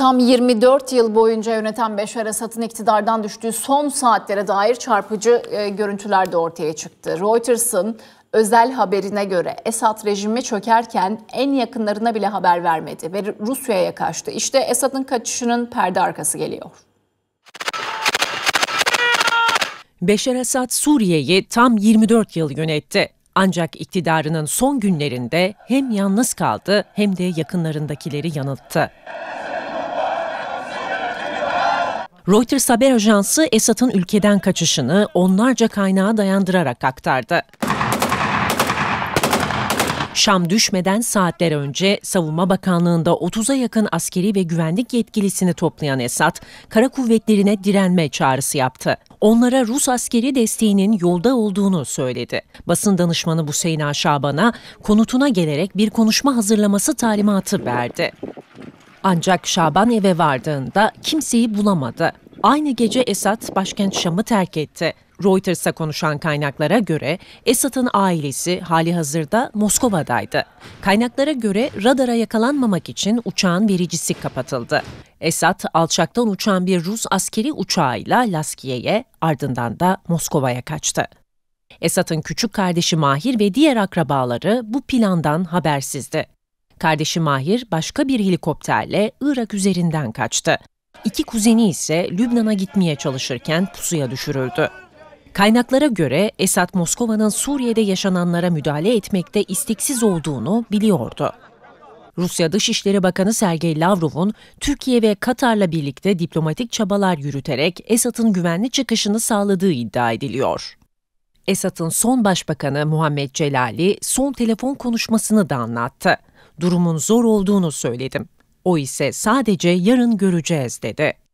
tam 24 yıl boyunca yöneten Beşer Esad'ın iktidardan düştüğü son saatlere dair çarpıcı e, görüntüler de ortaya çıktı. Reuters'ın özel haberine göre Esad rejimi çökerken en yakınlarına bile haber vermedi ve Rusya'ya kaçtı. İşte Esad'ın kaçışının perde arkası geliyor. Beşer Esad Suriye'yi tam 24 yıl yönetti. Ancak iktidarının son günlerinde hem yalnız kaldı hem de yakınlarındakileri yanılttı. Reuters haber ajansı Esad'ın ülkeden kaçışını onlarca kaynağa dayandırarak aktardı. Şam düşmeden saatler önce Savunma Bakanlığı'nda 30'a yakın askeri ve güvenlik yetkilisini toplayan Esad, kara kuvvetlerine direnme çağrısı yaptı. Onlara Rus askeri desteğinin yolda olduğunu söyledi. Basın danışmanı Buseyna Şaban'a konutuna gelerek bir konuşma hazırlaması talimatı verdi. Ancak Şaban eve vardığında kimseyi bulamadı. Aynı gece Esat başkent Şam'ı terk etti. Reuters'a konuşan kaynaklara göre Esat'ın ailesi hali hazırda Moskova'daydı. Kaynaklara göre radara yakalanmamak için uçağın vericisi kapatıldı. Esat alçaktan uçan bir Rus askeri uçağıyla Laskiye'ye ardından da Moskova'ya kaçtı. Esat'ın küçük kardeşi Mahir ve diğer akrabaları bu plandan habersizdi. Kardeşi Mahir başka bir helikopterle Irak üzerinden kaçtı. İki kuzeni ise Lübnan'a gitmeye çalışırken pusuya düşürüldü. Kaynaklara göre Esad Moskova'nın Suriye'de yaşananlara müdahale etmekte isteksiz olduğunu biliyordu. Rusya Dışişleri Bakanı Sergey Lavrov'un Türkiye ve Katar'la birlikte diplomatik çabalar yürüterek Esad'ın güvenli çıkışını sağladığı iddia ediliyor. Esad'ın son başbakanı Muhammed Celali son telefon konuşmasını da anlattı. Durumun zor olduğunu söyledim. O ise sadece yarın göreceğiz dedi.